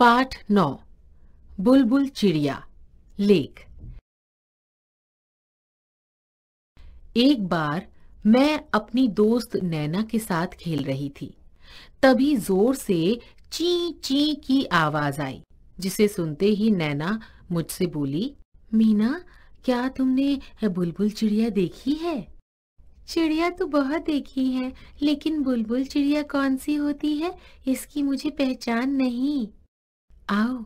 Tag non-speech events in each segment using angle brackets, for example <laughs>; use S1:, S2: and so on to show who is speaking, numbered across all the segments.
S1: पाठ नौ बुलबुल चिड़िया लेख एक बार मैं अपनी दोस्त नैना के साथ खेल रही थी तभी जोर से ची ची की आवाज आई जिसे सुनते ही नैना मुझसे बोली मीना क्या तुमने बुलबुल चिड़िया देखी है चिड़िया तो बहुत देखी है लेकिन बुलबुल चिड़िया कौन सी होती है इसकी मुझे पहचान नहीं आओ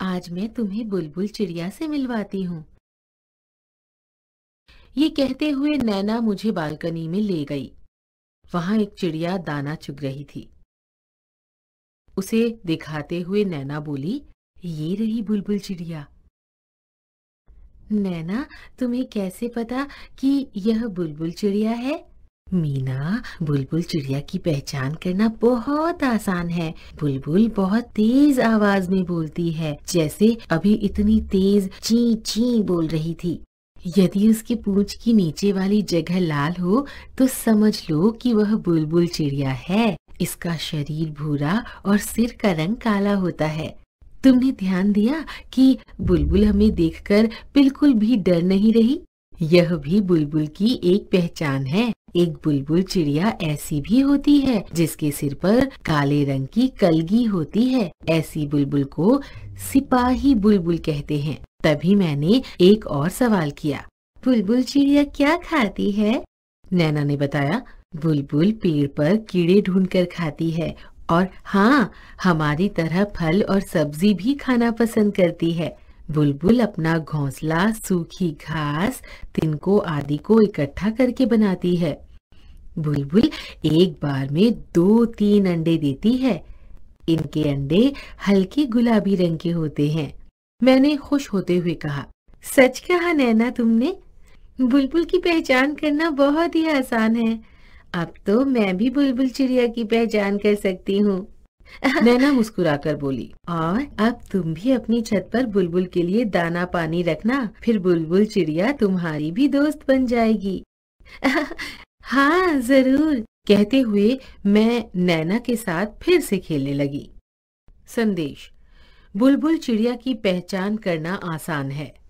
S1: आज मैं तुम्हें बुलबुल चिड़िया से मिलवाती हूँ ये कहते हुए नैना मुझे बालकनी में ले गई वहां एक चिड़िया दाना चुग रही थी उसे दिखाते हुए नैना बोली ये रही बुलबुल चिड़िया नैना तुम्हें कैसे पता कि यह बुलबुल चिड़िया है मीना बुलबुल चिड़िया की पहचान करना बहुत आसान है बुलबुल बहुत तेज आवाज में बोलती है जैसे अभी इतनी तेज ची ची बोल रही थी यदि उसकी पूंछ की नीचे वाली जगह लाल हो तो समझ लो कि वह बुलबुल चिड़िया है इसका शरीर भूरा और सिर का रंग काला होता है तुमने ध्यान दिया कि बुलबुल हमें देखकर बिल्कुल भी डर नहीं रही यह भी बुलबुल की एक पहचान है एक बुलबुल चिड़िया ऐसी भी होती है जिसके सिर पर काले रंग की कलगी होती है ऐसी बुलबुल को सिपाही बुलबुल कहते हैं तभी मैंने एक और सवाल किया बुलबुल चिड़िया क्या खाती है नैना ने बताया बुलबुल पेड़ पर कीड़े ढूंढकर खाती है और हाँ हमारी तरह फल और सब्जी भी खाना पसंद करती है बुलबुल अपना घोंसला सूखी घास तिनको आदि को इकट्ठा करके बनाती है बुलबुल एक बार में दो तीन अंडे देती है इनके अंडे हल्के गुलाबी रंग के होते हैं मैंने खुश होते हुए कहा सच कहा नैना तुमने बुलबुल की पहचान करना बहुत ही आसान है अब तो मैं भी बुलबुल चिड़िया की पहचान कर सकती हूँ नैना मुस्कुराकर बोली और अब तुम भी अपनी छत पर बुलबुल के लिए दाना पानी रखना फिर बुलबुल चिड़िया तुम्हारी भी दोस्त बन जाएगी <laughs> हाँ जरूर कहते हुए मैं नैना के साथ फिर से खेलने लगी संदेश बुलबुल चिड़िया की पहचान करना आसान है